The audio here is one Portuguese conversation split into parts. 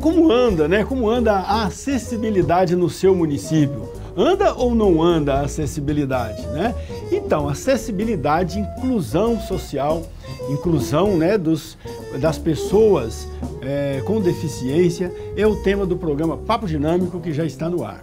Como anda, né? Como anda a acessibilidade no seu município? Anda ou não anda a acessibilidade, né? Então, acessibilidade, inclusão social, inclusão né, dos, das pessoas é, com deficiência é o tema do programa Papo Dinâmico que já está no ar.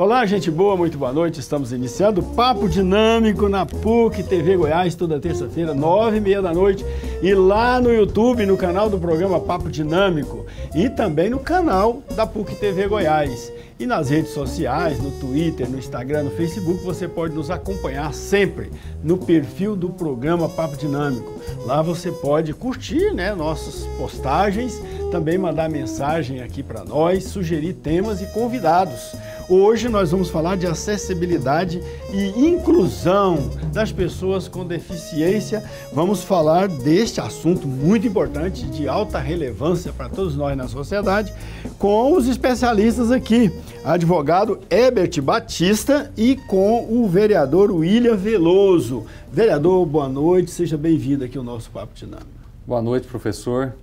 Olá, gente boa, muito boa noite. Estamos iniciando o Papo Dinâmico na PUC TV Goiás, toda terça-feira, nove e meia da noite. E lá no YouTube, no canal do programa Papo Dinâmico. E também no canal da PUC TV Goiás. E nas redes sociais, no Twitter, no Instagram, no Facebook, você pode nos acompanhar sempre no perfil do programa Papo Dinâmico. Lá você pode curtir né, nossas postagens, também mandar mensagem aqui para nós, sugerir temas e convidados. Hoje nós vamos falar de acessibilidade e inclusão das pessoas com deficiência. Vamos falar deste assunto muito importante, de alta relevância para todos nós na sociedade, com os especialistas aqui, advogado Ebert Batista e com o vereador William Veloso. Vereador, boa noite, seja bem-vindo aqui ao nosso Papo Dinâmico. Boa noite, professor.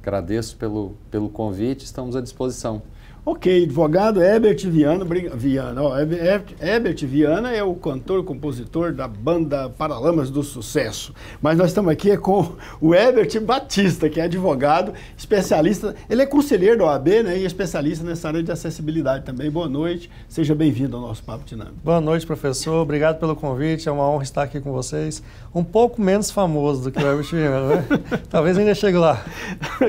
Agradeço pelo, pelo convite, estamos à disposição. Ok, advogado Herbert Viana, briga, Viana. Ó, Herbert Viana é o cantor, compositor da banda Paralamas do Sucesso. Mas nós estamos aqui é com o Herbert Batista, que é advogado, especialista. Ele é conselheiro da OAB né, e especialista nessa área de acessibilidade também. Boa noite, seja bem-vindo ao nosso Papo Dinâmico. Boa noite, professor. Obrigado pelo convite. É uma honra estar aqui com vocês. Um pouco menos famoso do que o Herbert Viana, né? Talvez ainda chegue lá.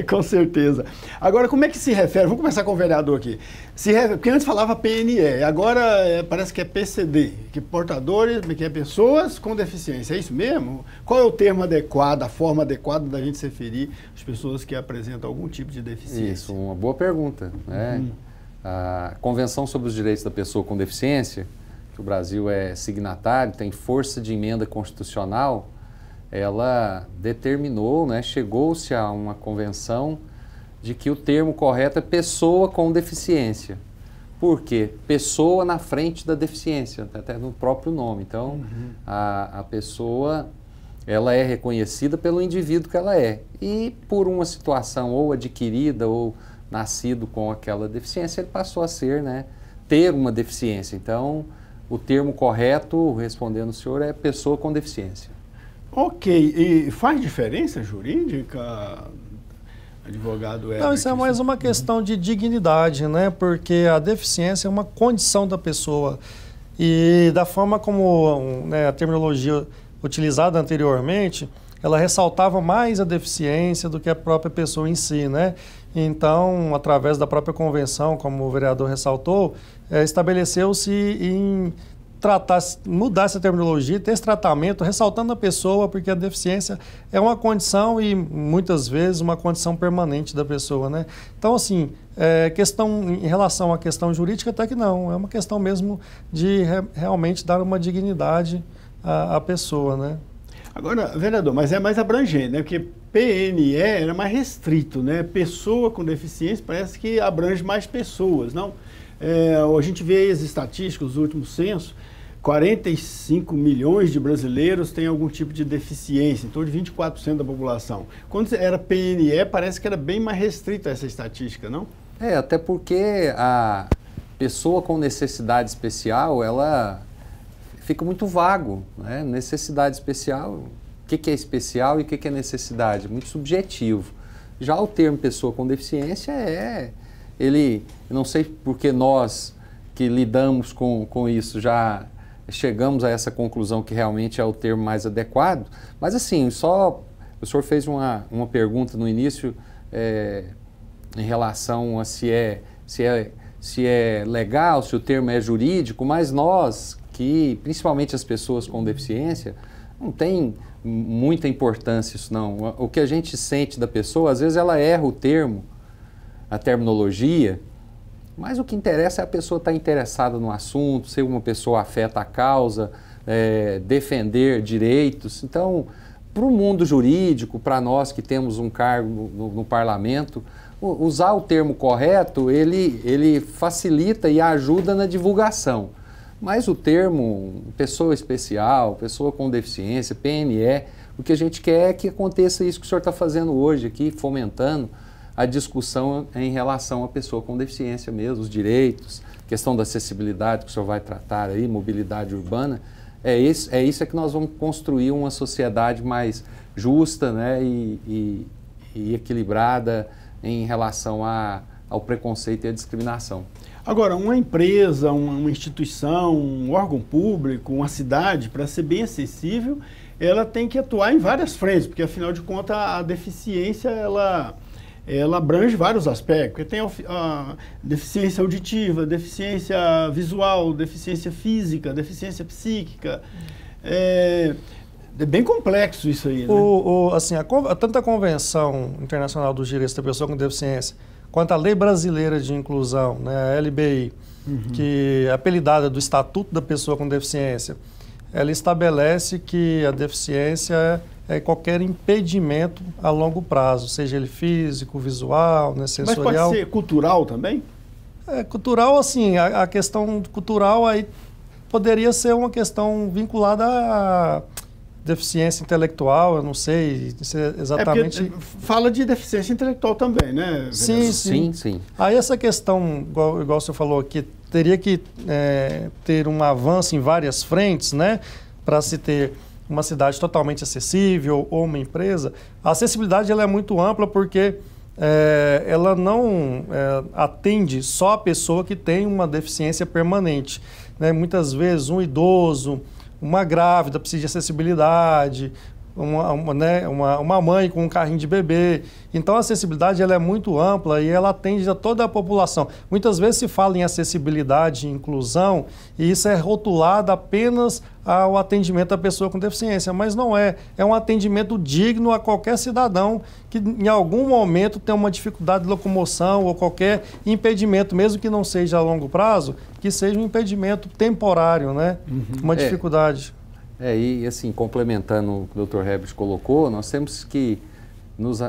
com certeza. Agora, como é que se refere? Vamos começar com o vereador aqui. Se, porque antes falava PNE, agora é, parece que é PCD, que é portadores, que é pessoas com deficiência. É isso mesmo? Qual é o termo adequado, a forma adequada da gente se referir às pessoas que apresentam algum tipo de deficiência? Isso, uma boa pergunta. Né? Uhum. A Convenção sobre os Direitos da Pessoa com Deficiência, que o Brasil é signatário, tem força de emenda constitucional, ela determinou, né, chegou-se a uma convenção de que o termo correto é pessoa com deficiência. Por quê? Pessoa na frente da deficiência, até no próprio nome. Então, uhum. a, a pessoa ela é reconhecida pelo indivíduo que ela é. E por uma situação ou adquirida ou nascido com aquela deficiência, ele passou a ser, né, ter uma deficiência. Então, o termo correto, respondendo o senhor, é pessoa com deficiência. Ok. E faz diferença jurídica advogado é. Não, isso é mais é uma questão de dignidade, né? Porque a deficiência é uma condição da pessoa. E da forma como né, a terminologia utilizada anteriormente, ela ressaltava mais a deficiência do que a própria pessoa em si, né? Então, através da própria convenção, como o vereador ressaltou, é, estabeleceu-se em tratar, mudar essa terminologia, ter esse tratamento, ressaltando a pessoa, porque a deficiência é uma condição e muitas vezes uma condição permanente da pessoa, né? Então, assim, é, questão em relação à questão jurídica, até que não, é uma questão mesmo de re, realmente dar uma dignidade à, à, pessoa, né? Agora, vereador, mas é mais abrangente, né? Porque PNE era mais restrito, né? Pessoa com deficiência parece que abrange mais pessoas, não? É, a gente vê as estatísticas, os últimos censos, 45 milhões de brasileiros têm algum tipo de deficiência, em torno de 24% da população. Quando era PNE, parece que era bem mais restrita essa estatística, não? É, até porque a pessoa com necessidade especial, ela fica muito vago. Né? Necessidade especial, o que, é especial e o que, é necessidade? Muito subjetivo. Já o termo pessoa com deficiência é. Ele, não sei porque nós que lidamos com, com isso já chegamos a essa conclusão que realmente é o termo mais adequado. Mas assim, só o senhor fez uma, uma pergunta no início é, em relação a se é, se, é, se é legal, se o termo é jurídico, mas nós, que principalmente as pessoas com deficiência, não tem muita importância isso não. O que a gente sente da pessoa, às vezes ela erra o termo, a terminologia, mas o que interessa é a pessoa estar tá interessada no assunto, ser uma pessoa afeta a causa, é, defender direitos. Então, para o mundo jurídico, para nós que temos um cargo no, no parlamento, usar o termo correto, ele, ele facilita e ajuda na divulgação. Mas o termo pessoa especial, pessoa com deficiência, PME, o que a gente quer é que aconteça isso que o senhor está fazendo hoje aqui, fomentando, a discussão em relação à pessoa com deficiência mesmo, os direitos, questão da acessibilidade que o senhor vai tratar aí, mobilidade urbana. É isso, é isso é que nós vamos construir uma sociedade mais justa né, e, e, e equilibrada em relação a, ao preconceito e à discriminação. Agora, uma empresa, uma, uma instituição, um órgão público, uma cidade, para ser bem acessível, ela tem que atuar em várias frentes, porque afinal de contas a deficiência ela ela abrange vários aspectos. Tem a, deficiência auditiva, deficiência visual, deficiência física, deficiência psíquica. É, é bem complexo isso aí, né? O, o assim, a, tanto a Convenção Internacional dos Direitos da Pessoa com Deficiência quanto a Lei Brasileira de Inclusão, né, a LBI, uhum. que é apelidada do Estatuto da Pessoa com Deficiência, ela estabelece que a deficiência é é, qualquer impedimento a longo prazo, seja ele físico, visual, né, sensorial. Mas pode ser cultural também? É, cultural, assim, a, a questão cultural aí poderia ser uma questão vinculada a deficiência intelectual, eu não sei é é, exatamente. É fala de deficiência intelectual também, né? Sim, sim, sim, sim. Aí essa questão, igual, igual você falou aqui, teria que é, ter um avanço em várias frentes, né? Para se ter uma cidade totalmente acessível ou uma empresa, a acessibilidade ela é muito ampla porque é, ela não é, atende só a pessoa que tem uma deficiência permanente. Né? Muitas vezes um idoso, uma grávida precisa de acessibilidade, uma, uma, né, uma, uma, mãe com um carrinho de bebê. Então, a acessibilidade ela é muito ampla e ela atende a toda a população. Muitas vezes se fala em acessibilidade e inclusão e isso é rotulado apenas ao atendimento à pessoa com deficiência, mas não é. É um atendimento digno a qualquer cidadão que em algum momento tem uma dificuldade de locomoção ou qualquer impedimento, mesmo que não seja a longo prazo, que seja um impedimento temporário, né? Uhum. Uma dificuldade. É. É, e assim, complementando o que o Dr. Herbert colocou, nós temos que nos,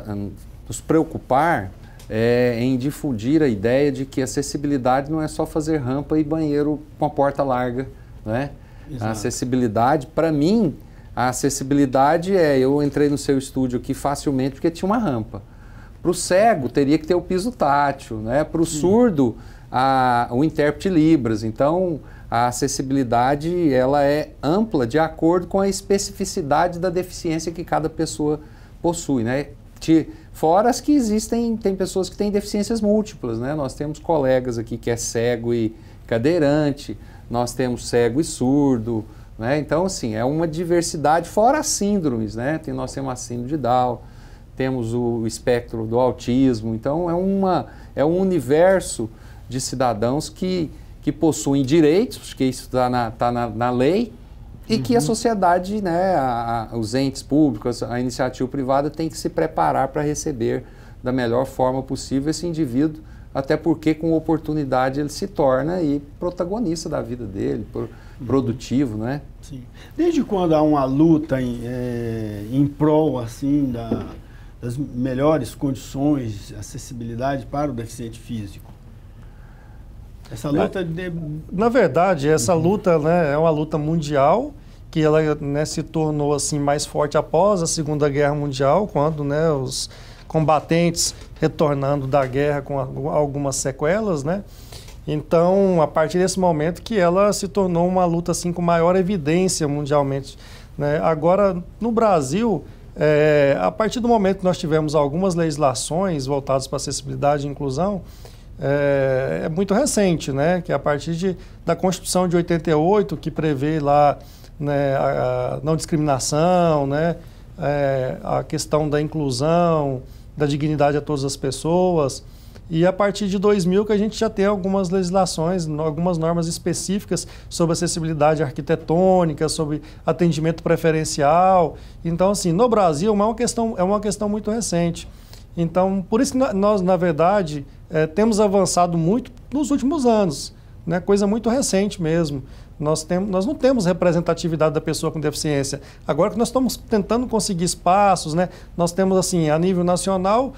nos preocupar é, em difundir a ideia de que acessibilidade não é só fazer rampa e banheiro com a porta larga, né? A acessibilidade, para mim, a acessibilidade é eu entrei no seu estúdio aqui facilmente porque tinha uma rampa. Para o cego teria que ter o piso tátil, né? Para o surdo a, o intérprete libras. Então a acessibilidade ela é ampla de acordo com a especificidade da deficiência que cada pessoa possui, né? De, fora as que existem, tem pessoas que têm deficiências múltiplas, né? Nós temos colegas aqui que é cego e cadeirante, nós temos cego e surdo, né? Então, assim, é uma diversidade fora as síndromes, né? Tem, nós temos a síndrome de Down, temos o espectro do autismo, então é, uma, é um universo de cidadãos que que possuem direitos, que isso está na, tá na, na lei, e uhum. que a uhum. sociedade, né, a, a, os entes públicos, a iniciativa privada tem que se preparar para receber da melhor forma possível esse indivíduo, até porque com oportunidade ele se torna e protagonista da vida dele, pro, uhum. produtivo, né? Sim. Desde quando há uma luta em, é, em prol assim da, das melhores condições, acessibilidade para o deficiente físico? Essa é. luta de... Na verdade, essa luta né, é uma luta mundial que ela né, se tornou assim mais forte após a Segunda Guerra Mundial, quando né, os combatentes retornando da guerra com algumas sequelas, né? Então, a partir desse momento que ela se tornou uma luta assim com maior evidência mundialmente. Né? Agora, no Brasil, é, a partir do momento que nós tivemos algumas legislações voltadas para acessibilidade e inclusão, é, é, muito recente, né? que é a partir de, da Constituição de 88, que prevê lá né, a, a não discriminação, né? É, a questão da inclusão, da dignidade a todas as pessoas. E a partir de 2000 que a gente já tem algumas legislações, algumas normas específicas sobre acessibilidade arquitetônica, sobre atendimento preferencial. Então, assim, no Brasil é uma questão, é uma questão muito recente. Então, por isso nós, na verdade, é, temos avançado muito nos últimos anos, né? coisa muito recente mesmo. Nós, tem, nós não temos representatividade da pessoa com deficiência. Agora que nós estamos tentando conseguir espaços, né? nós temos, assim, a nível nacional,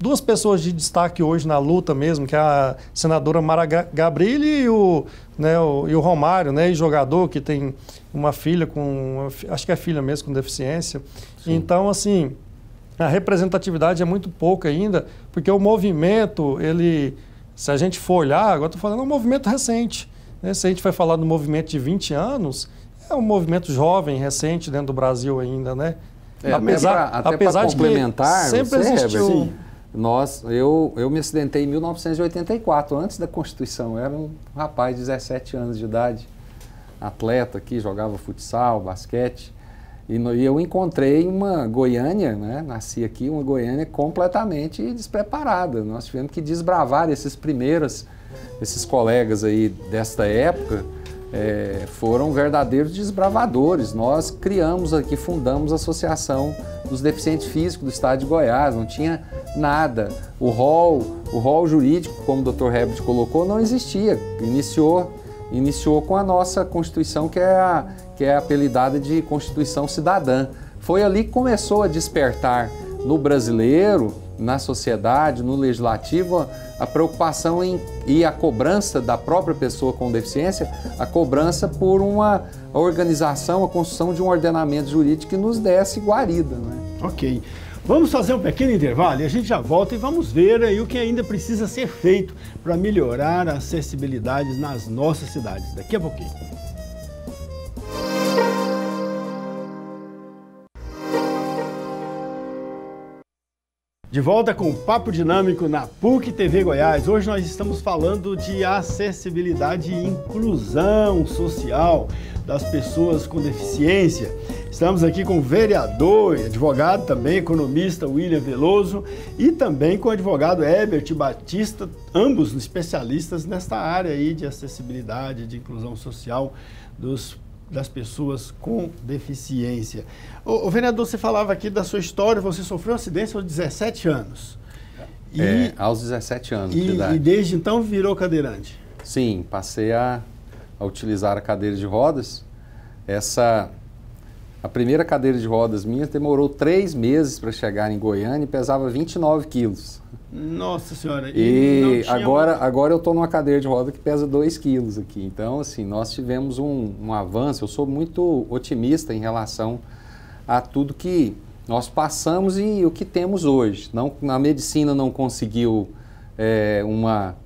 duas pessoas de destaque hoje na luta mesmo, que é a senadora Mara Gabrilli e o, né, o, e o Romário, né, e jogador que tem uma filha com, acho que é filha mesmo com deficiência. Sim. Então, assim, a representatividade é muito pouca ainda, porque o movimento, ele, se a gente for olhar, agora estou falando, é um movimento recente. Né? Se a gente vai falar do movimento de 20 anos, é um movimento jovem, recente dentro do Brasil ainda, né? É, apesar pra, até apesar de complementar, que sempre você, é, existiu... Sim. Nós, eu, eu me acidentei em 1984, antes da Constituição. Eu era um rapaz de 17 anos de idade, atleta aqui, jogava futsal, basquete. E, no, e eu encontrei uma Goiânia, né? nasci aqui, uma Goiânia completamente despreparada. Nós tivemos que desbravar esses primeiros, esses colegas aí desta época, é, foram verdadeiros desbravadores. Nós criamos aqui, fundamos a Associação dos Deficientes Físicos do Estado de Goiás, não tinha nada. O rol, o rol jurídico, como o Dr. Herbert colocou, não existia. Iniciou, iniciou com a nossa Constituição, que é a que é apelidada de Constituição Cidadã. Foi ali que começou a despertar no brasileiro, na sociedade, no legislativo, a preocupação em, e a cobrança da própria pessoa com deficiência, a cobrança por uma organização, a construção de um ordenamento jurídico que nos desse guarida. Né? Ok. Vamos fazer um pequeno intervalo e a gente já volta e vamos ver aí o que ainda precisa ser feito para melhorar a acessibilidade nas nossas cidades. Daqui a pouquinho. De volta com o Papo Dinâmico na PUC TV Goiás. Hoje nós estamos falando de acessibilidade e inclusão social das pessoas com deficiência. Estamos aqui com o vereador, advogado também, economista William Veloso e também com o advogado Herbert Batista, ambos especialistas nesta área aí de acessibilidade, de inclusão social dos das pessoas com deficiência. O, o, vereador, você falava aqui da sua história, você sofreu um acidente aos 17 anos. E, é, aos 17 anos e, de idade. E desde então virou cadeirante? Sim, passei a, a utilizar a cadeira de rodas. Essa a primeira cadeira de rodas minha demorou três meses para chegar em Goiânia e pesava 29 quilos. Nossa senhora. E, e agora, agora eu estou numa cadeira de rodas que pesa 2 quilos aqui. Então, assim, nós tivemos um, um avanço. Eu sou muito otimista em relação a tudo que nós passamos e o que temos hoje. Não, a medicina não conseguiu é, uma,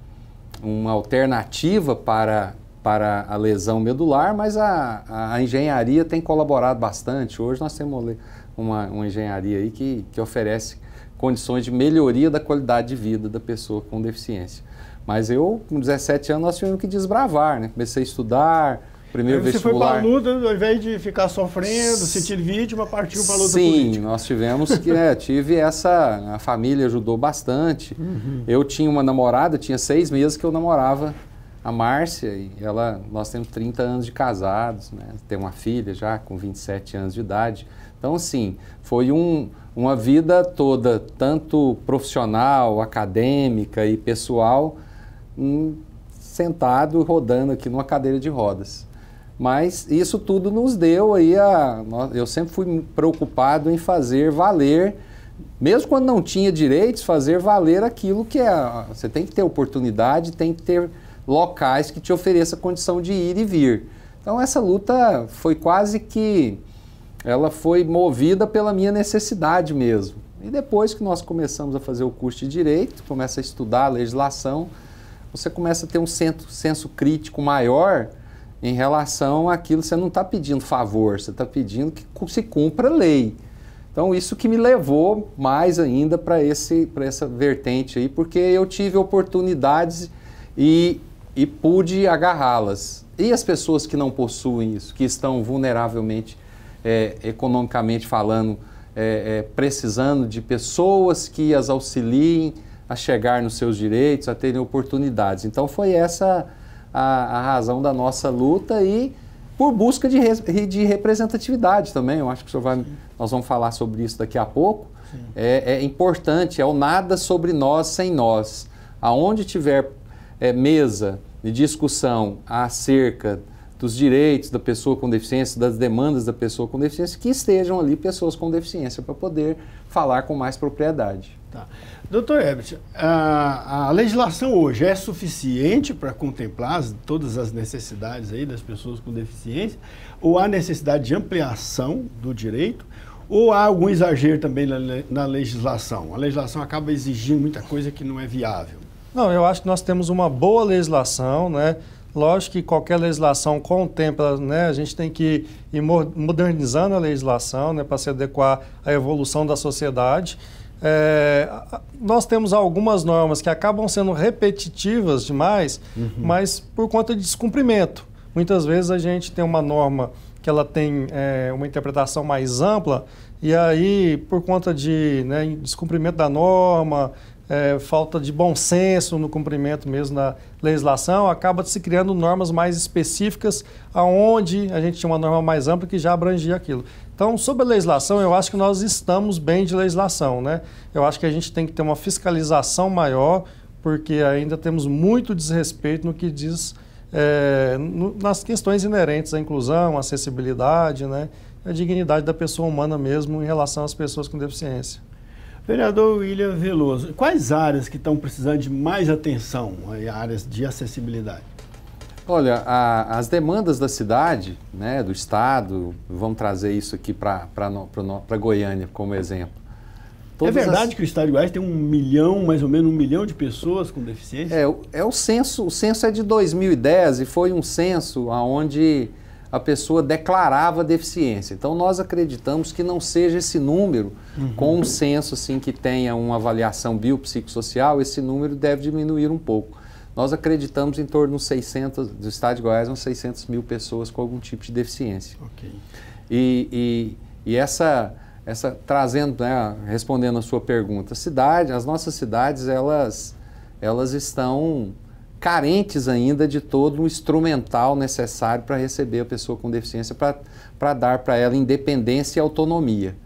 uma alternativa para para a lesão medular, mas a, a, engenharia tem colaborado bastante. Hoje nós temos uma, uma engenharia aí que, que oferece condições de melhoria da qualidade de vida da pessoa com deficiência. Mas eu, com 17 anos, nós tivemos que desbravar, né? Comecei a estudar, primeiro você vestibular... Você foi para a luta, ao invés de ficar sofrendo, sentir vítima, partiu para a luta Sim, política. nós tivemos que... né, tive essa... A família ajudou bastante. Uhum. Eu tinha uma namorada, tinha seis meses que eu namorava a Márcia, ela, nós temos 30 anos de casados, né? tem uma filha já com 27 anos de idade. Então, assim, foi um, uma vida toda, tanto profissional, acadêmica e pessoal, um, sentado, rodando aqui numa cadeira de rodas. Mas isso tudo nos deu aí a. Eu sempre fui preocupado em fazer valer mesmo quando não tinha direitos, fazer valer aquilo que é. Você tem que ter oportunidade, tem que ter locais que te ofereça condição de ir e vir. Então essa luta foi quase que ela foi movida pela minha necessidade mesmo. E depois que nós começamos a fazer o curso de direito, começa a estudar a legislação, você começa a ter um senso, senso crítico maior em relação àquilo. Você não está pedindo favor, você está pedindo que se cumpra a lei. Então, isso que me levou mais ainda para essa vertente aí, porque eu tive oportunidades e e pude agarrá-las. E as pessoas que não possuem isso, que estão vulneravelmente, é, economicamente falando, é, é, precisando de pessoas que as auxiliem a chegar nos seus direitos, a terem oportunidades. Então foi essa a, a razão da nossa luta e por busca de, re, de representatividade também. Eu acho que o senhor vai, nós vamos falar sobre isso daqui a pouco. É, é importante, é o nada sobre nós sem nós. Aonde tiver é, mesa de discussão acerca dos direitos da pessoa com deficiência, das demandas da pessoa com deficiência, que estejam ali pessoas com deficiência para poder falar com mais propriedade. Tá. Doutor Ebert, a, a, legislação hoje é suficiente para contemplar as, todas as necessidades aí das pessoas com deficiência? Ou há necessidade de ampliação do direito? Ou há algum exagero também na, na legislação? A legislação acaba exigindo muita coisa que não é viável. Não, eu acho que nós temos uma boa legislação, né? Lógico que qualquer legislação com o tempo, né, a gente tem que ir modernizando a legislação né, para se adequar à evolução da sociedade. É, nós temos algumas normas que acabam sendo repetitivas demais, uhum. mas por conta de descumprimento. Muitas vezes a gente tem uma norma que ela tem é, uma interpretação mais ampla e aí, por conta de né, descumprimento da norma, é, falta de bom senso no cumprimento mesmo da legislação, acaba se criando normas mais específicas, aonde a gente tinha uma norma mais ampla que já abrangia aquilo. Então, sobre a legislação, eu acho que nós estamos bem de legislação, né? Eu acho que a gente tem que ter uma fiscalização maior, porque ainda temos muito desrespeito no que diz é, no, nas questões inerentes à inclusão, à acessibilidade, né? A dignidade da pessoa humana mesmo em relação às pessoas com deficiência. Vereador William Veloso, quais áreas que estão precisando de mais atenção, áreas de acessibilidade? Olha, a, as demandas da cidade, né, do Estado, vamos trazer isso aqui para Goiânia como exemplo. É Todas é verdade as... que o Estado de Goiás tem um milhão, mais ou menos um milhão de pessoas com deficiência? É, é o censo, o censo é de 2010 e foi um censo onde a pessoa declarava deficiência. Então nós acreditamos que não seja esse número, uhum. com um censo assim que tenha uma avaliação biopsicossocial, esse número deve diminuir um pouco. Nós acreditamos em torno de 600, do estado de Goiás, uns 600 mil pessoas com algum tipo de deficiência. Okay. E, e, e essa, essa trazendo, né, respondendo a sua pergunta, cidade, as nossas cidades, elas, elas estão carentes ainda de todo o instrumental necessário para receber a pessoa com deficiência, para dar para ela independência e autonomia.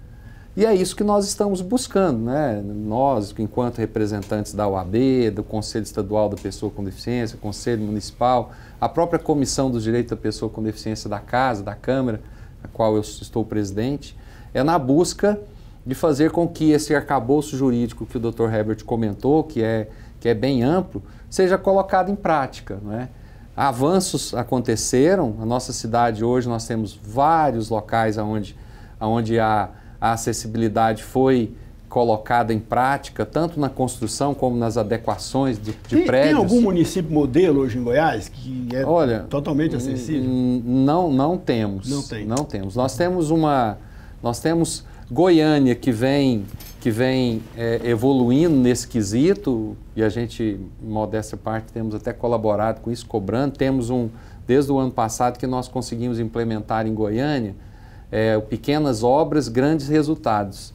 E é isso que nós estamos buscando, né? Nós, enquanto representantes da OAB, do Conselho Estadual da Pessoa com Deficiência, Conselho Municipal, a própria Comissão dos Direitos da Pessoa com Deficiência da Casa, da Câmara, a qual eu estou presidente, é na busca de fazer com que esse arcabouço jurídico que o Dr. Herbert comentou, que é que é bem amplo, seja colocado em prática. Não é? Avanços aconteceram, a nossa cidade hoje nós temos vários locais onde, onde a, a acessibilidade foi colocada em prática, tanto na construção como nas adequações de, de tem, prédios. Tem algum município modelo hoje em Goiás que é Olha, totalmente acessível? Não, não temos. Não tem. Não temos. Nós temos uma, nós temos Goiânia que vem que vem é, evoluindo nesse quesito, e a gente, modesta parte, temos até colaborado com isso, cobrando. Temos um, desde o ano passado, que nós conseguimos implementar em Goiânia, é, pequenas obras, grandes resultados,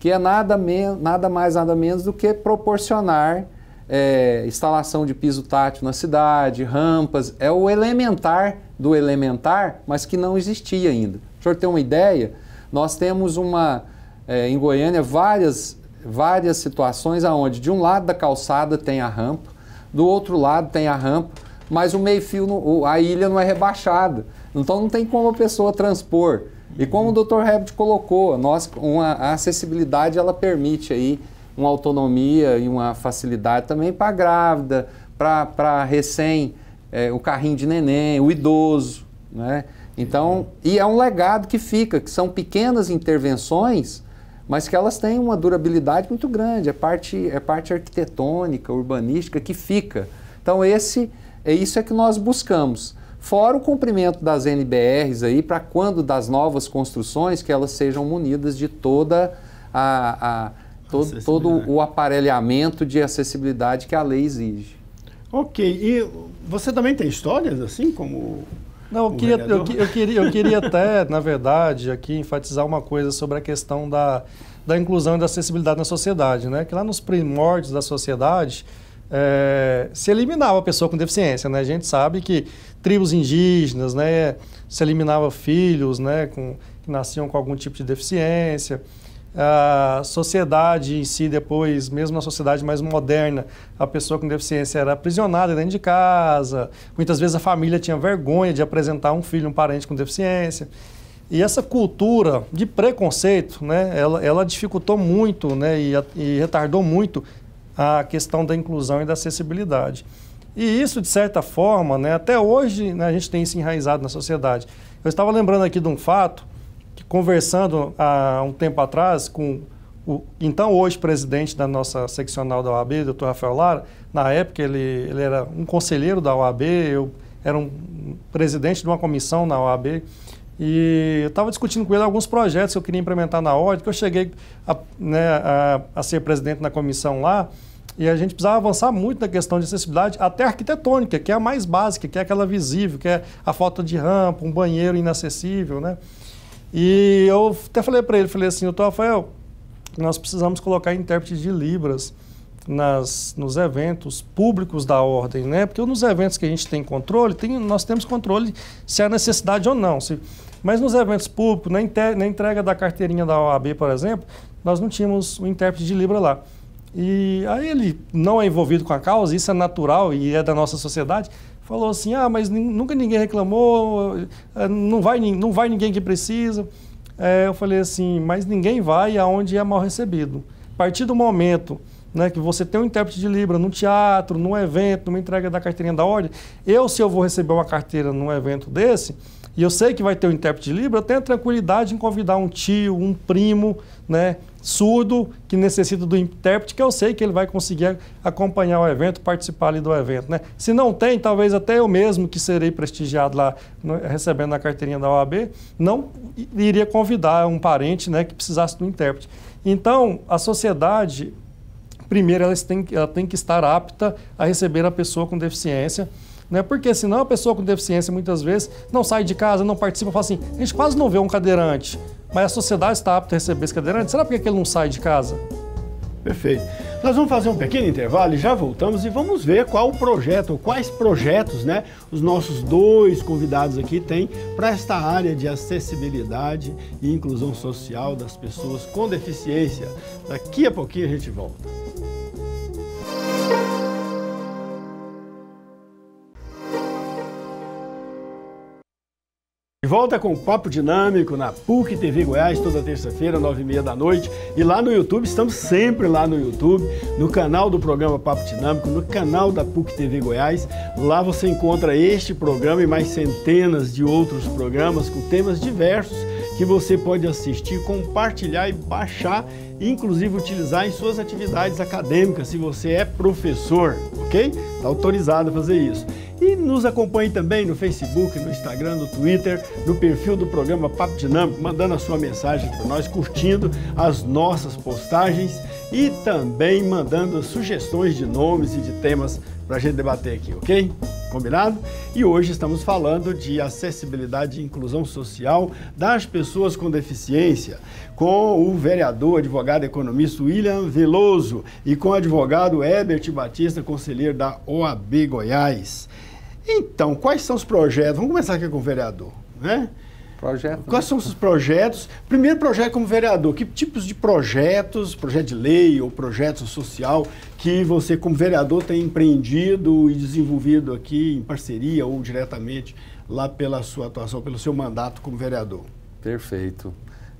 que é nada, nada mais, nada menos do que proporcionar é, instalação de piso tátil na cidade, rampas, é o elementar do elementar, mas que não existia ainda. Para o senhor ter uma ideia, nós temos uma é, em Goiânia várias, várias situações aonde de um lado da calçada tem a rampa, do outro lado tem a rampa, mas o meio-fio, a ilha não é rebaixada. Então não tem como a pessoa transpor. E como o uhum. Dr. Herbert colocou, nós, uma, a acessibilidade ela permite aí uma autonomia e uma facilidade também para grávida, para recém, é, o carrinho de neném, o idoso, né? Então, uhum. e é um legado que fica, que são pequenas intervenções mas que elas têm uma durabilidade muito grande, é parte, é parte arquitetônica, urbanística que fica. Então esse é isso é que nós buscamos. Fora o cumprimento das NBRs aí para quando das novas construções que elas sejam munidas de toda a, a todo, todo o aparelhamento de acessibilidade que a lei exige. Ok, e você também tem histórias assim como não, eu queria, eu, eu, queria, eu queria até, na verdade, aqui enfatizar uma coisa sobre a questão da, da inclusão e da acessibilidade na sociedade, né? Que lá nos primórdios da sociedade é, se eliminava a pessoa com deficiência, né? A gente sabe que tribos indígenas, né? Se eliminava filhos, né? Com, que nasciam com algum tipo de deficiência a sociedade em si depois, mesmo na sociedade mais moderna, a pessoa com deficiência era aprisionada dentro de casa. Muitas vezes a família tinha vergonha de apresentar um filho, um parente com deficiência. E essa cultura de preconceito, né, ela, ela dificultou muito né, e, e retardou muito a questão da inclusão e da acessibilidade. E isso, de certa forma, né, até hoje né, a gente tem isso enraizado na sociedade. Eu estava lembrando aqui de um fato que conversando há um tempo atrás com o então hoje presidente da nossa seccional da OAB, doutor Rafael Lara, na época ele, ele era um conselheiro da OAB, eu era um presidente de uma comissão na OAB, e eu estava discutindo com ele alguns projetos que eu queria implementar na ordem, que eu cheguei a, né, a, a, ser presidente na comissão lá, e a gente precisava avançar muito na questão de acessibilidade, até arquitetônica, que é a mais básica, que é aquela visível, que é a falta de rampa, um banheiro inacessível, né? E eu até falei para ele, falei assim, o Rafael, nós precisamos colocar intérprete de Libras nas, nos eventos públicos da ordem, né? Porque nos eventos que a gente tem controle, tem, nós temos controle se há necessidade ou não. Se, mas nos eventos públicos, na, inter, na entrega da carteirinha da OAB, por exemplo, nós não tínhamos o um intérprete de Libra lá. E aí ele não é envolvido com a causa, isso é natural e é da nossa sociedade, falou assim: ah, mas nunca ninguém reclamou, eh, eh, não vai, não vai ninguém que precisa. É, eu falei assim: mas ninguém vai aonde é mal recebido. A partir do momento né, que você tem um intérprete de Libra no teatro, num evento, numa entrega da carteirinha da ordem, eu, se eu vou receber uma carteira num evento desse, e eu sei que vai ter um intérprete de Libra, eu tenho tranquilidade em convidar um tio, um primo, né, surdo, que necessita do intérprete, que eu sei que ele vai conseguir acompanhar o evento, participar ali do evento, né. Se não tem, talvez até eu mesmo, que serei prestigiado lá, no, recebendo a carteirinha da OAB, não iria convidar um parente, né, que precisasse do intérprete. Então, a sociedade, primeiro, ela tem, ela tem que estar apta a receber a pessoa com deficiência, né? Porque senão a pessoa com deficiência muitas vezes não sai de casa, não participa, fala assim, a gente quase não vê um cadeirante, mas a sociedade está apta a receber esse cadeirante, será porque ele não sai de casa? Perfeito. Nós vamos fazer um pequeno intervalo e já voltamos e vamos ver qual projeto, quais projetos, né, os nossos dois convidados aqui têm para esta área de acessibilidade e inclusão social das pessoas com deficiência. Daqui a pouquinho a gente volta. De volta com o Papo Dinâmico na PUC TV Goiás, toda terça-feira, nove e meia da noite. E lá no YouTube, estamos sempre lá no YouTube, no canal do programa Papo Dinâmico, no canal da PUC TV Goiás. Lá você encontra este programa e mais centenas de outros programas com temas diversos que você pode assistir, compartilhar e baixar, inclusive utilizar em suas atividades acadêmicas, se você é professor, ok? Está autorizado a fazer isso. E nos acompanhe também no Facebook, no Instagram, no Twitter, no perfil do programa Papo Dinâmico, mandando a sua mensagem para nós, curtindo as nossas postagens e também mandando sugestões de nomes e de temas para a gente debater aqui, ok? Combinado? E hoje estamos falando de acessibilidade e inclusão social das pessoas com deficiência, com o vereador, advogado economista William Veloso e com o advogado Herbert Batista, conselheiro da OAB Goiás. Então, quais são os projetos? Vamos começar aqui com o vereador, né? Projeto, né? Quais né? são os seus projetos? Primeiro projeto como vereador, que tipos de projetos, projeto de lei ou projeto social que você como vereador tem empreendido e desenvolvido aqui em parceria ou diretamente lá pela sua atuação, pelo seu mandato como vereador? Perfeito.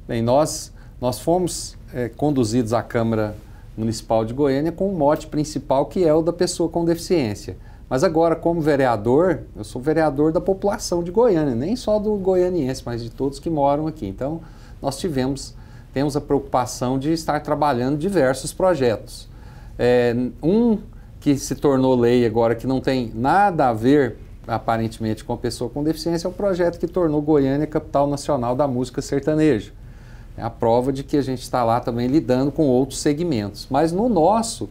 Bem, nós, nós fomos é, conduzidos à Câmara Municipal de Goiânia com o um mote principal que é o da pessoa com deficiência mas agora, como vereador, eu sou vereador da população de Goiânia, nem só do goianiense, mas de todos que moram aqui. Então, nós tivemos, temos a preocupação de estar trabalhando diversos projetos. É, um que se tornou lei agora, que não tem nada a ver, aparentemente, com a pessoa com deficiência, é o projeto que tornou Goiânia capital nacional da música sertaneja. É a prova de que a gente está lá também lidando com outros segmentos. Mas no nosso,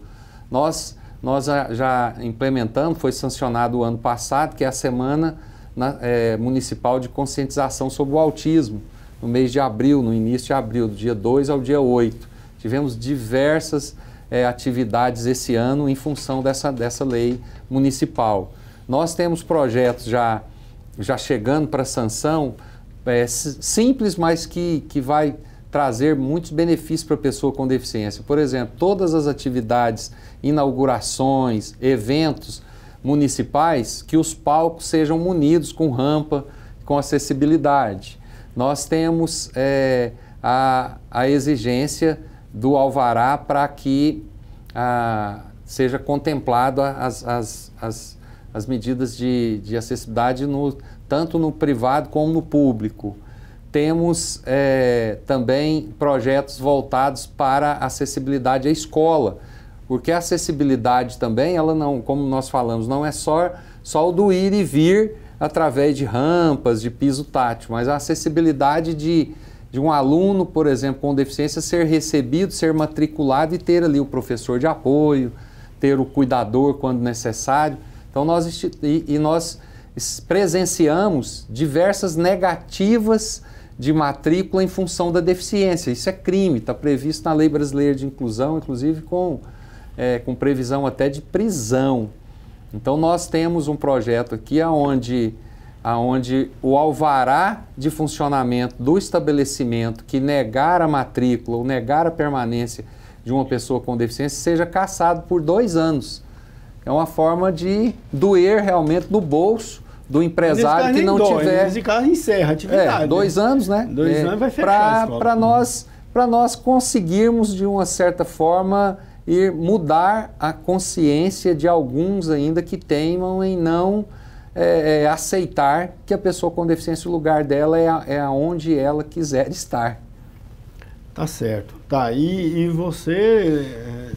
nós nós já, implementamos, foi sancionado o ano passado, que é a Semana é, Municipal de Conscientização sobre o Autismo, no mês de abril, no início de abril, do dia 2 ao dia 8. Tivemos diversas é, atividades esse ano em função dessa, dessa lei municipal. Nós temos projetos já, já chegando para sanção, é, simples, mas que, que vai trazer muitos benefícios para a pessoa com deficiência. Por exemplo, todas as atividades, inaugurações, eventos municipais, que os palcos sejam munidos com rampa, com acessibilidade. Nós temos é, a, a exigência do alvará para que a, seja contemplado as, as, as, as medidas de, de acessibilidade no, tanto no privado como no público. Temos é, também projetos voltados para acessibilidade à escola, porque a acessibilidade também, ela não, como nós falamos, não é só, só o do ir e vir através de rampas, de piso tátil, mas a acessibilidade de, de um aluno, por exemplo, com deficiência, ser recebido, ser matriculado e ter ali o professor de apoio, ter o cuidador quando necessário. Então nós e, e nós presenciamos diversas negativas de matrícula em função da deficiência. Isso é crime, está previsto na Lei Brasileira de Inclusão, inclusive com, é, com previsão até de prisão. Então, nós temos um projeto aqui onde, onde o alvará de funcionamento do estabelecimento que negar a matrícula ou negar a permanência de uma pessoa com deficiência seja cassado por dois anos. É uma forma de doer realmente no bolso do empresário que não dói, tiver. Nesse caso, encerra a é, atividade. É, dois anos, né? Dois é, anos vai fechar. Para nós, para nós conseguirmos, de uma certa forma, ir mudar a consciência de alguns ainda que teimam em não. É, é aceitar que a pessoa com deficiência, o lugar dela é, é aonde ela quiser estar. Tá certo. Tá, e, e você, é,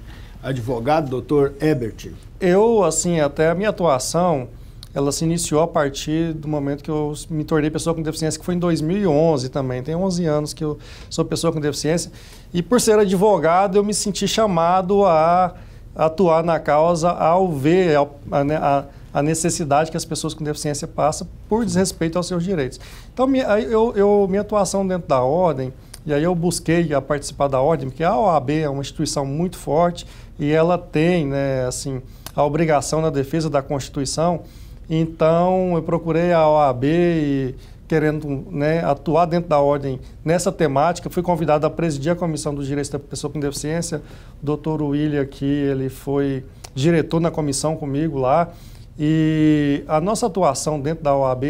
advogado, doutor Ebert? Eu, assim, até a minha atuação, ela se iniciou a partir do momento que eu me tornei pessoa com deficiência, que foi em 2011 também. Tem 11 anos que eu sou pessoa com deficiência. E por ser advogado, eu me senti chamado a atuar na causa ao ver a, né, a, a necessidade que as pessoas com deficiência passam por desrespeito aos seus direitos. Então, minha, eu, eu, minha atuação dentro da ordem, e aí eu busquei a participar da ordem, porque a OAB é uma instituição muito forte e ela tem, né, assim, a obrigação na defesa da Constituição então, eu procurei a OAB e querendo né, atuar dentro da ordem nessa temática. Fui convidado a presidir a Comissão dos Direitos da Pessoa com Deficiência. O doutor William aqui, ele foi diretor na comissão comigo lá. E a nossa atuação dentro da OAB,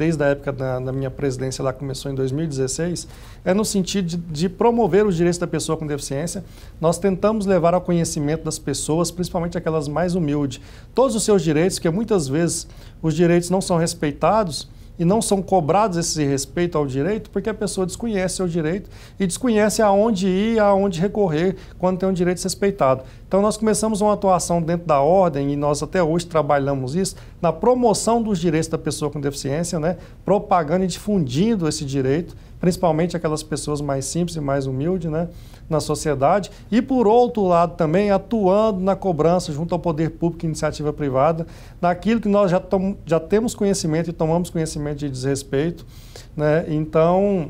desde a época da, da, minha presidência, lá começou em 2016, é no sentido de, de, promover os direitos da pessoa com deficiência. Nós tentamos levar ao conhecimento das pessoas, principalmente aquelas mais humildes, todos os seus direitos, que muitas vezes os direitos não são respeitados e não são cobrados esse respeito ao direito porque a pessoa desconhece seu direito e desconhece aonde ir, aonde recorrer quando tem um direito desrespeitado. Então nós começamos uma atuação dentro da ordem e nós até hoje trabalhamos isso na promoção dos direitos da pessoa com deficiência, né? propagando e difundindo esse direito principalmente aquelas pessoas mais simples e mais humildes né, na sociedade, e por outro lado também atuando na cobrança junto ao poder público e iniciativa privada, daquilo que nós já, já temos conhecimento e tomamos conhecimento de desrespeito. Né? Então,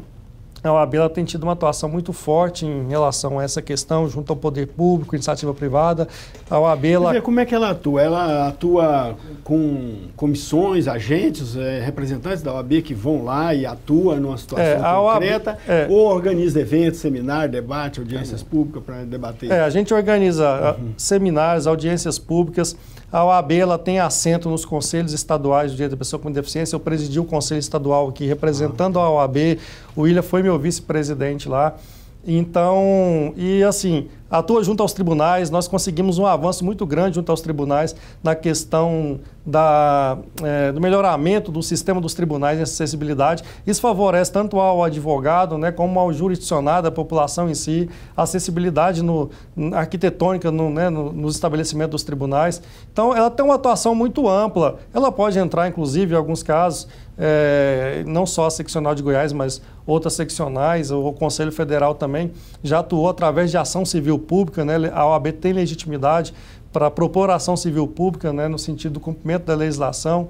a OAB tem tido uma atuação muito forte em relação a essa questão, junto ao poder público, iniciativa privada. A OAB. Ela... como é que ela atua? Ela atua com comissões, agentes, é, representantes da OAB que vão lá e atuam numa situação é, concreta, OAB, é... ou organiza eventos, seminários, debate, audiências públicas para debater? É, a gente organiza uhum. seminários, audiências públicas. A OAB ela tem assento nos conselhos estaduais do direito da pessoa com deficiência. Eu presidi o conselho estadual aqui, representando ah, a OAB. O William foi meu meu vice-presidente lá. Então, e assim, atua junto aos tribunais, nós conseguimos um avanço muito grande junto aos tribunais na questão da, é, do melhoramento do sistema dos tribunais em acessibilidade. Isso favorece tanto ao advogado né, como ao jurisdicionado, à população em si, a acessibilidade no, arquitetônica no, né, no, nos estabelecimentos dos tribunais. Então, ela tem uma atuação muito ampla. Ela pode entrar, inclusive, em alguns casos, é, não só a seccional de Goiás, mas outras seccionais, o Conselho Federal também já atuou através de ação civil pública, né? a OAB tem legitimidade para propor ação civil pública, né? no sentido do cumprimento da legislação.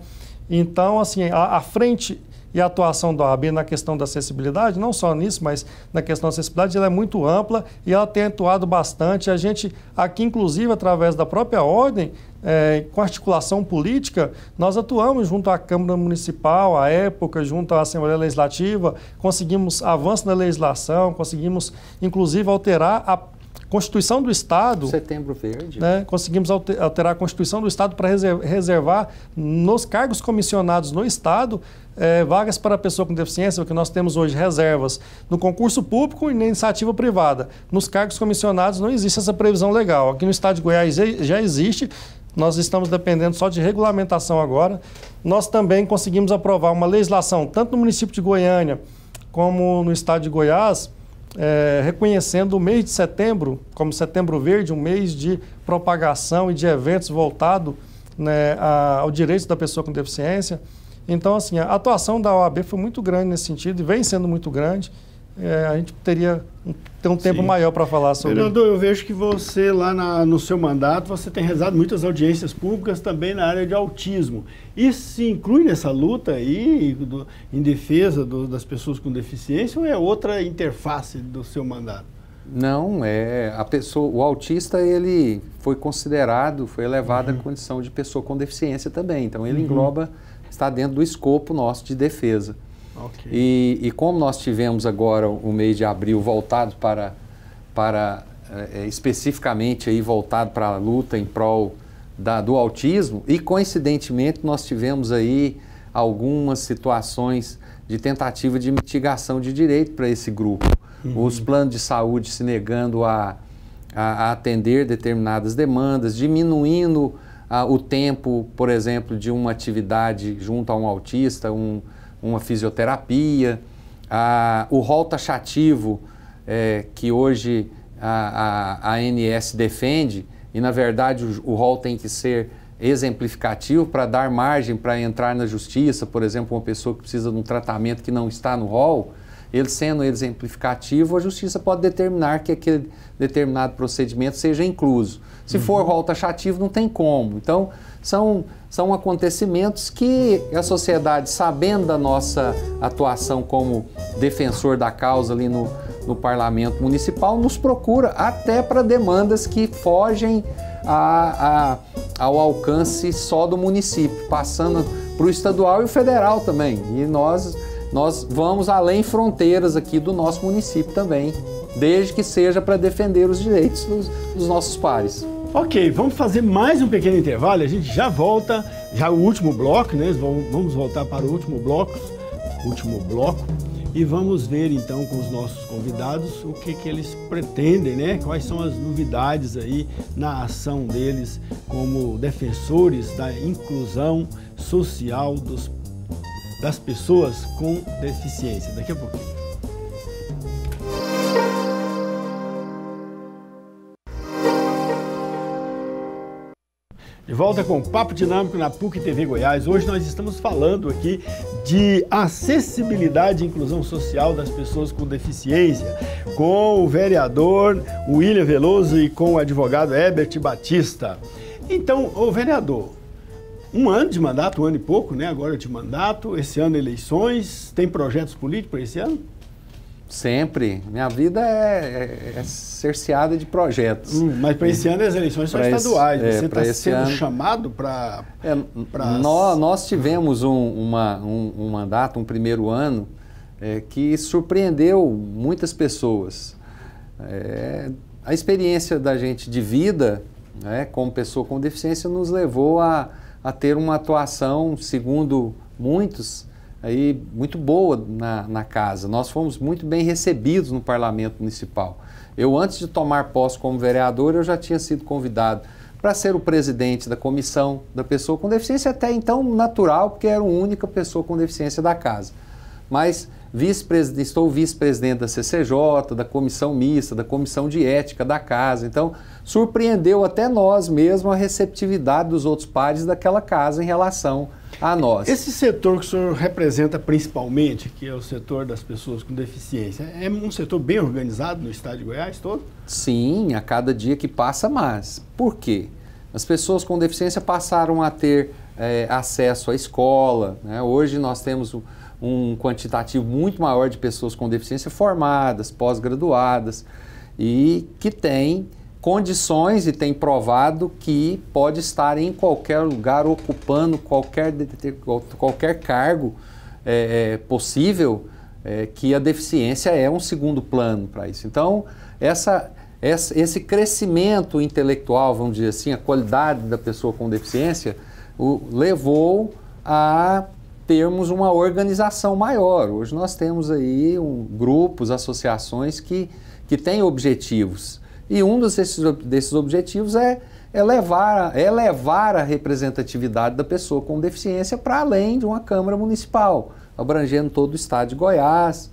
Então, assim, a, a frente e a atuação da OAB na questão da acessibilidade, não só nisso, mas na questão da acessibilidade, ela é muito ampla e ela tem atuado bastante. A gente, aqui, inclusive, através da própria ordem, é, com articulação política, nós atuamos junto à Câmara Municipal, à época, junto à Assembleia Legislativa, conseguimos avanço na legislação, conseguimos, inclusive, alterar a Constituição do Estado. Setembro Verde. Né, conseguimos alterar a Constituição do Estado para reservar nos cargos comissionados no Estado é, vagas para pessoa com deficiência, que nós temos hoje reservas no concurso público e na iniciativa privada. Nos cargos comissionados não existe essa previsão legal. Aqui no estado de Goiás já existe, nós estamos dependendo só de regulamentação agora. Nós também conseguimos aprovar uma legislação, tanto no município de Goiânia como no estado de Goiás, é, reconhecendo o mês de setembro como Setembro Verde, um mês de propagação e de eventos voltado né, ao direito da pessoa com deficiência. Então, assim, a atuação da OAB foi muito grande nesse sentido e vem sendo muito grande. É, a gente teria um, ter um tempo Sim. maior para falar sobre. Fernando, eu vejo que você lá na, no seu mandato você tem rezado muitas audiências públicas também na área de autismo. Isso se inclui nessa luta aí do, em defesa do, das pessoas com deficiência ou é outra interface do seu mandato? Não, é a pessoa, o autista ele foi considerado, foi elevado uhum. à condição de pessoa com deficiência também. Então ele uhum. engloba está dentro do escopo nosso de defesa. Okay. E, e, como nós tivemos agora o mês de abril voltado para, para é, especificamente aí voltado para a luta em prol da, do autismo, e coincidentemente nós tivemos aí algumas situações de tentativa de mitigação de direito para esse grupo. Uhum. Os planos de saúde se negando a, a, a atender determinadas demandas, diminuindo ah, o tempo, por exemplo, de uma atividade junto a um autista, um, uma fisioterapia, ah, o rol taxativo é, que hoje a, a, a, ANS defende, e na verdade o, o rol tem que ser exemplificativo para dar margem para entrar na justiça, por exemplo, uma pessoa que precisa de um tratamento que não está no rol, eles sendo exemplificativo, a justiça pode determinar que aquele determinado procedimento seja incluso. Se uhum. for rol taxativo, não tem como. Então, são, são acontecimentos que a sociedade, sabendo da nossa atuação como defensor da causa ali no, no parlamento municipal, nos procura até para demandas que fogem a, a, ao alcance só do município, passando para o estadual e o federal também. E nós nós vamos além fronteiras aqui do nosso município também, desde que seja para defender os direitos dos, dos nossos pares. Ok, vamos fazer mais um pequeno intervalo, a gente já volta, já o último bloco, né? Vamos voltar para o último bloco, último bloco, e vamos ver então com os nossos convidados o que, que eles pretendem, né? Quais são as novidades aí na ação deles como defensores da inclusão social dos das pessoas com deficiência. Daqui a pouquinho. De volta com o Papo Dinâmico na PUC TV Goiás. Hoje nós estamos falando aqui de acessibilidade e inclusão social das pessoas com deficiência, com o vereador William Veloso e com o advogado Herbert Batista. Então, o vereador, um ano de mandato, um ano e pouco, né? Agora de mandato, esse ano eleições, tem projetos políticos para esse ano? Sempre. Minha vida é, é, é cerceada de projetos. Hum, mas para esse ano as eleições são pra estaduais. É, tá esse, Você está é, sendo ano... chamado para. É, nós, nós, tivemos um, uma, um, um, mandato, um primeiro ano, é, que surpreendeu muitas pessoas. a experiência da gente de vida, né, como pessoa com deficiência, nos levou a a ter uma atuação, segundo muitos, aí, muito boa na, na casa. Nós fomos muito bem recebidos no Parlamento Municipal. Eu, antes de tomar posse como vereador, eu já tinha sido convidado para ser o presidente da comissão da pessoa com deficiência, até então natural, porque era a única pessoa com deficiência da casa. Mas vice estou vice-presidente da CCJ, da comissão mista, da comissão de ética da casa. Então, surpreendeu até nós mesmo a receptividade dos outros pares daquela casa em relação a nós. Esse setor que o senhor representa principalmente, que é o setor das pessoas com deficiência, é um setor bem organizado no estado de Goiás todo? Sim, a cada dia que passa mais. Por quê? As pessoas com deficiência passaram a ter é, acesso à escola. Né? Hoje nós temos um quantitativo muito maior de pessoas com deficiência formadas, pós-graduadas e que tem condições e tem provado que pode estar em qualquer lugar ocupando qualquer, qualquer cargo é, é, possível, é, que a deficiência é um segundo plano para isso. Então, essa, essa, esse crescimento intelectual, vamos dizer assim, a qualidade da pessoa com deficiência, o, levou a termos uma organização maior. Hoje nós temos aí um, grupos, associações que, que têm objetivos. E um desses, desses objetivos é elevar, é é elevar a representatividade da pessoa com deficiência para além de uma Câmara Municipal, abrangendo todo o estado de Goiás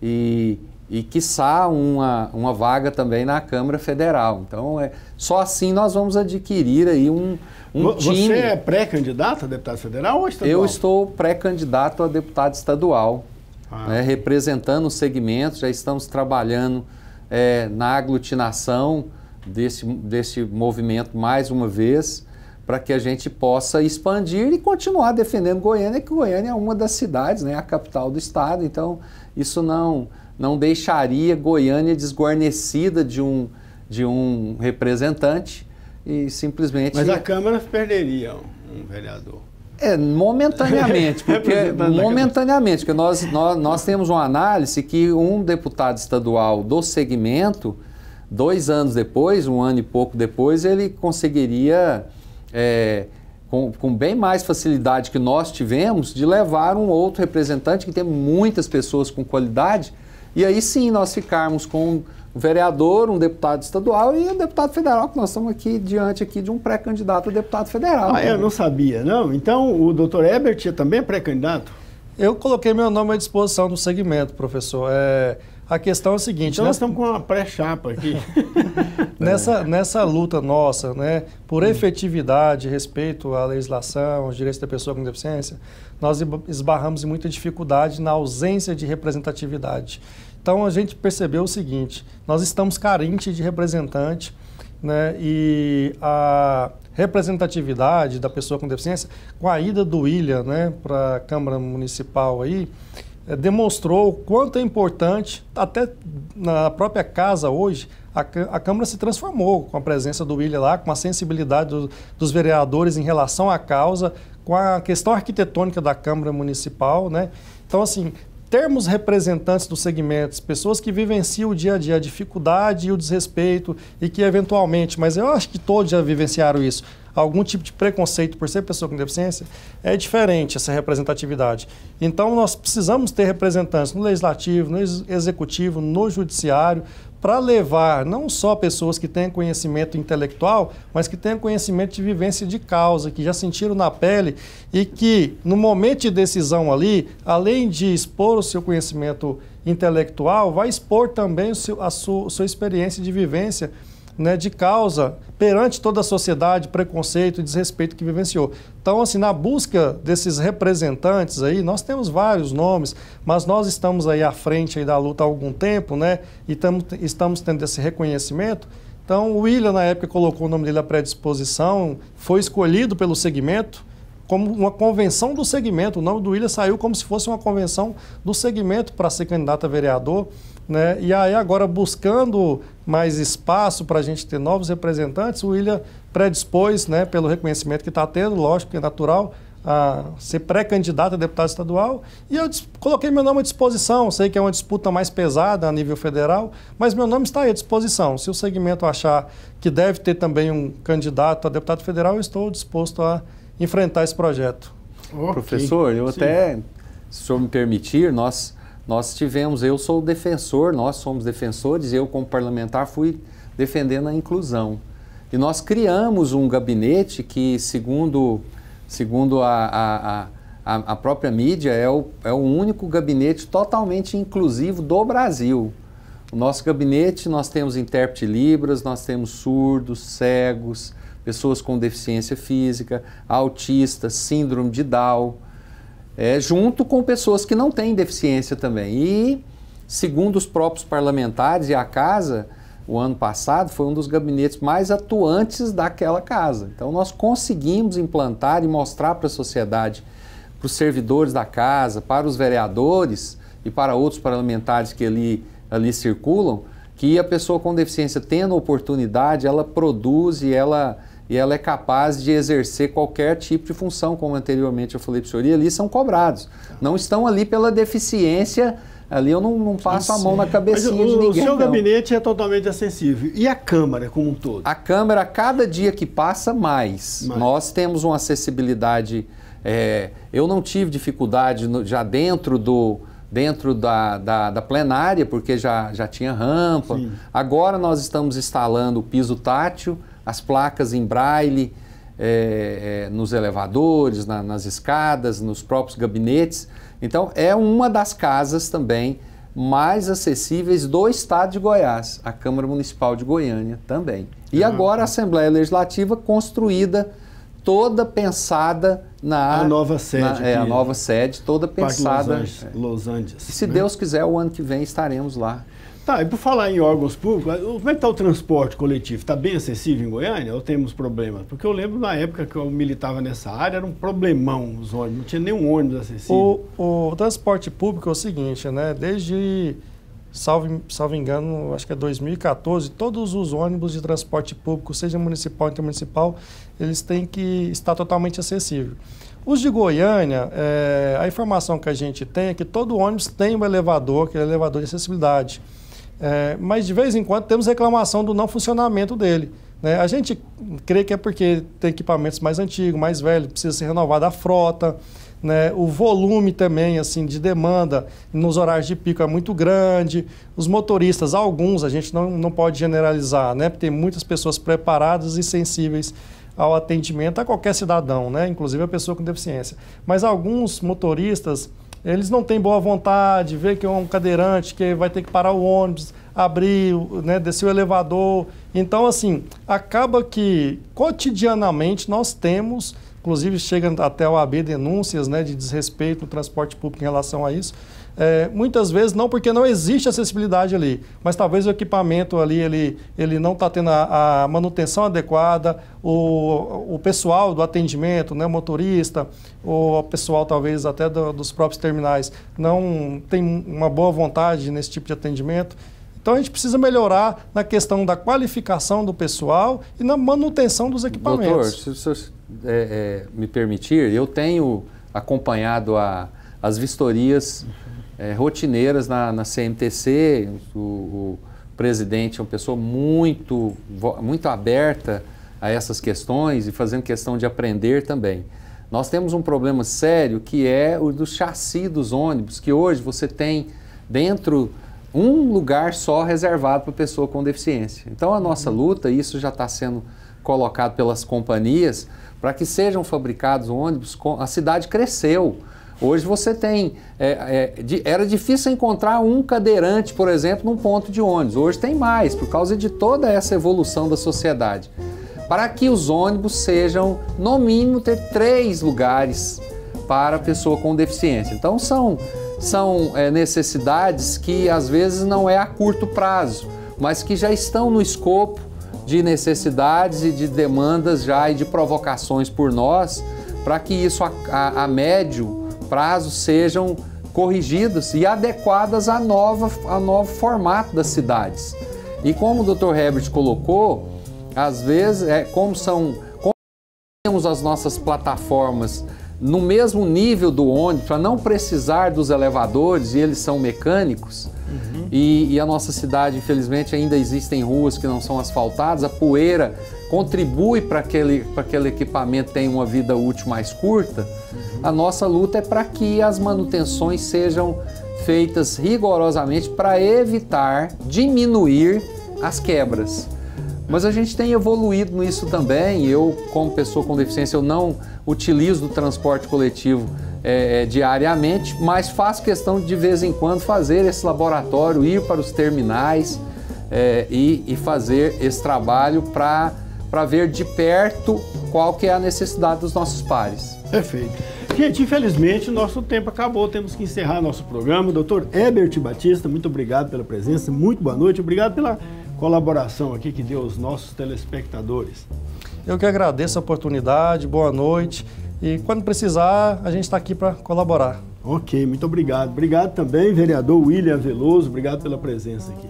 e, e quiçá, uma, uma vaga também na Câmara Federal. Então, é, só assim nós vamos adquirir aí um, um Você time... é pré-candidato a deputado federal ou estadual? Eu estou pré-candidato a deputado estadual, ah. né, representando o segmento, já estamos trabalhando é, na aglutinação desse, desse movimento mais uma vez, para que a gente possa expandir e continuar defendendo Goiânia, que Goiânia é uma das cidades, né, a capital do estado, então isso não, não deixaria Goiânia desguarnecida de um, de um representante e simplesmente. Mas a Câmara perderia um vereador. É, momentaneamente, é porque, momentaneamente, porque nós, nós, nós temos uma análise que um deputado estadual do segmento, dois anos depois, um ano e pouco depois, ele conseguiria, é, com, com bem mais facilidade que nós tivemos, de levar um outro representante que tem muitas pessoas com qualidade, e aí sim nós ficarmos com um vereador, um deputado estadual e um deputado federal, que nós estamos aqui diante aqui de um pré-candidato a deputado federal. Ah, eu não sabia, não? Então o doutor Ebert também é pré-candidato? Eu coloquei meu nome à disposição do segmento, professor. É, a questão é a seguinte... Então né? nós estamos com uma pré-chapa aqui. nessa, nessa luta nossa, né, por efetividade, respeito à legislação, aos direitos da pessoa com deficiência, nós esbarramos em muita dificuldade na ausência de representatividade. Então a gente percebeu o seguinte: nós estamos carentes de representante, né? E a representatividade da pessoa com deficiência, com a ida do William, né, para a Câmara Municipal aí, eh, demonstrou o quanto é importante, até na própria casa hoje, a, a Câmara se transformou com a presença do William lá, com a sensibilidade do, dos vereadores em relação à causa, com a questão arquitetônica da Câmara Municipal, né? Então, assim, termos representantes dos segmentos, pessoas que vivenciam o dia a dia, a dificuldade e o desrespeito e que eventualmente, mas eu acho que todos já vivenciaram isso, algum tipo de preconceito por ser pessoa com deficiência, é diferente essa representatividade. Então nós precisamos ter representantes no legislativo, no executivo, no judiciário, para levar não só pessoas que têm conhecimento intelectual, mas que têm conhecimento de vivência de causa, que já sentiram na pele e que, no momento de decisão ali, além de expor o seu conhecimento intelectual, vai expor também o seu, a sua, sua experiência de vivência né, de causa perante toda a sociedade, preconceito e desrespeito que vivenciou. Então, assim, na busca desses representantes aí, nós temos vários nomes, mas nós estamos aí à frente aí da luta há algum tempo, né? E tamo, estamos tendo esse reconhecimento. Então, o William, na época, colocou o nome dele à predisposição, foi escolhido pelo segmento, como uma convenção do segmento. O nome do William saiu como se fosse uma convenção do segmento para ser candidato a vereador. Né? E aí, agora, buscando mais espaço para a gente ter novos representantes, o William predispôs, né, pelo reconhecimento que está tendo, lógico que é natural, a ser pré-candidato a deputado estadual e eu coloquei meu nome à disposição. Sei que é uma disputa mais pesada a nível federal, mas meu nome está à disposição. Se o segmento achar que deve ter também um candidato a deputado federal, eu estou disposto a enfrentar esse projeto. Okay. Professor, eu Sim. até, se o senhor me permitir, nós nós tivemos, eu sou defensor, nós somos defensores, eu como parlamentar fui defendendo a inclusão. E nós criamos um gabinete que, segundo, segundo a, a, a, a própria mídia, é o, é o único gabinete totalmente inclusivo do Brasil. O nosso gabinete, nós temos intérprete Libras, nós temos surdos, cegos, pessoas com deficiência física, autistas, síndrome de Down, é, junto com pessoas que não têm deficiência também. E, segundo os próprios parlamentares e a casa, o ano passado foi um dos gabinetes mais atuantes daquela casa. Então, nós conseguimos implantar e mostrar para a sociedade, para os servidores da casa, para os vereadores e para outros parlamentares que ali, ali circulam, que a pessoa com deficiência, tendo oportunidade, ela produz e ela e ela é capaz de exercer qualquer tipo de função, como anteriormente eu falei para o senhor, e ali são cobrados. Não estão ali pela deficiência, ali eu não, não passo ah, a mão na cabecinha Mas, de ninguém. O seu não. gabinete é totalmente acessível. E a Câmara como um todo? A Câmara, cada dia que passa, mais. mais. Nós temos uma acessibilidade... É, eu não tive dificuldade no, já dentro do dentro da, da, da, plenária, porque já, já tinha rampa. Sim. Agora nós estamos instalando o piso tátil, as placas em braille é, é, nos elevadores, na, nas escadas, nos próprios gabinetes. Então, é uma das casas também mais acessíveis do estado de Goiás, a Câmara Municipal de Goiânia também. E ah, agora a tá. Assembleia Legislativa construída toda pensada na a nova sede. Na, é, a nova sede toda pensada. É. Los Angeles. Los Angeles se né? Deus quiser, o ano que vem estaremos lá Tá, e por falar em órgãos públicos, como é que está o transporte coletivo? Está bem acessível em Goiânia ou temos problemas? Porque eu lembro na época que eu militava nessa área, era um problemão os ônibus, não tinha nenhum ônibus acessível. O, o transporte público é o seguinte, né? Desde, salvo, salvo engano, acho que é 2014, todos os ônibus de transporte público, seja municipal ou intermunicipal, eles têm que estar totalmente acessível. Os de Goiânia, é, a informação que a gente tem é que todo ônibus tem um elevador, que é um elevador de acessibilidade. É, mas de vez em quando temos reclamação do não funcionamento dele. Né? A gente crê que é porque tem equipamentos mais antigos, mais velhos, precisa ser renovada a frota. Né? O volume também assim de demanda nos horários de pico é muito grande. Os motoristas, alguns, a gente não, não pode generalizar, né? porque tem muitas pessoas preparadas e sensíveis ao atendimento a qualquer cidadão, né? inclusive a pessoa com deficiência. Mas alguns motoristas eles não têm boa vontade, vê que é um cadeirante, que vai ter que parar o ônibus, abrir, né, descer o elevador. Então, assim, acaba que cotidianamente nós temos, inclusive chegam até o AB denúncias né, de desrespeito no transporte público em relação a isso. É, muitas vezes não porque não existe acessibilidade ali, mas talvez o equipamento ali ele, ele não está tendo a, a, manutenção adequada, o, o pessoal do atendimento, né, o motorista, o pessoal talvez até do, dos próprios terminais não tem uma boa vontade nesse tipo de atendimento. Então a gente precisa melhorar na questão da qualificação do pessoal e na manutenção dos equipamentos. Doutor, se o senhor é, é, me permitir, eu tenho acompanhado a, as vistorias é, rotineiras na, na CMTC. O, o, presidente é uma pessoa muito, muito aberta a essas questões e fazendo questão de aprender também. Nós temos um problema sério que é o do chassi dos ônibus, que hoje você tem dentro um lugar só reservado para pessoa com deficiência. Então a nossa uhum. luta, isso já está sendo colocado pelas companhias, para que sejam fabricados ônibus. Com... A cidade cresceu. Hoje você tem. É, é, de, era difícil encontrar um cadeirante, por exemplo, num ponto de ônibus. Hoje tem mais, por causa de toda essa evolução da sociedade. Para que os ônibus sejam, no mínimo, ter três lugares para a pessoa com deficiência. Então são, são é, necessidades que às vezes não é a curto prazo, mas que já estão no escopo de necessidades e de demandas já e de provocações por nós para que isso a, a, a médio prazos sejam corrigidas e adequadas a nova, a novo formato das cidades. E como o Dr. Herbert colocou, às vezes, é, como são como temos as nossas plataformas no mesmo nível do ônibus, para não precisar dos elevadores, e eles são mecânicos, uhum. e, e a nossa cidade, infelizmente, ainda existem ruas que não são asfaltadas, a poeira contribui para aquele, aquele equipamento tenha uma vida útil mais curta, uhum. a nossa luta é para que as manutenções sejam feitas rigorosamente para evitar diminuir as quebras. Mas a gente tem evoluído nisso também. Eu, como pessoa com deficiência, eu não utilizo o transporte coletivo é, é diariamente, mas faço questão de, de vez em quando fazer esse laboratório, ir para os terminais é, e, e fazer esse trabalho para para ver de perto qual que é a necessidade dos nossos pares. Perfeito. Gente, infelizmente o nosso tempo acabou, temos que encerrar nosso programa. Doutor Ebert Batista, muito obrigado pela presença, muito boa noite, obrigado pela colaboração aqui que deu aos nossos telespectadores. Eu que agradeço a oportunidade, boa noite e quando precisar, a gente está aqui para colaborar. Ok, muito obrigado. Obrigado também, vereador William Veloso, obrigado pela presença aqui.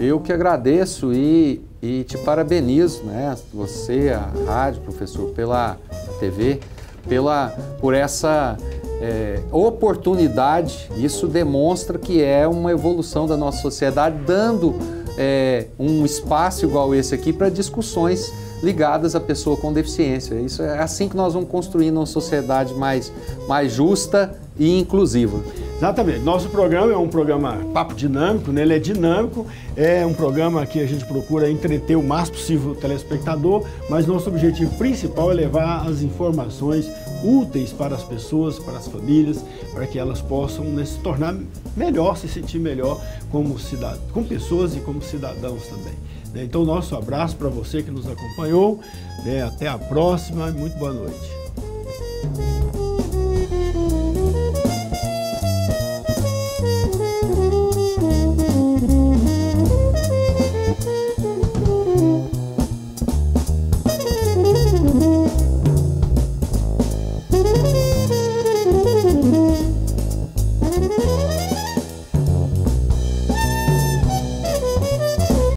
Eu que agradeço e, e te parabenizo, né? Você, a rádio, professor, pela TV, pela, por essa é, oportunidade. Isso demonstra que é uma evolução da nossa sociedade, dando é, um espaço igual esse aqui para discussões ligadas à pessoa com deficiência. Isso é assim que nós vamos construindo uma sociedade mais, mais justa e inclusiva. Exatamente. Nosso programa é um programa papo dinâmico, né? ele é dinâmico, é um programa que a gente procura entreter o mais possível o telespectador, mas nosso objetivo principal é levar as informações úteis para as pessoas, para as famílias, para que elas possam né, se tornar melhor, se sentir melhor como, cidad... como pessoas e como cidadãos também. Né? Então, nosso abraço para você que nos acompanhou, né? até a próxima e muito boa noite.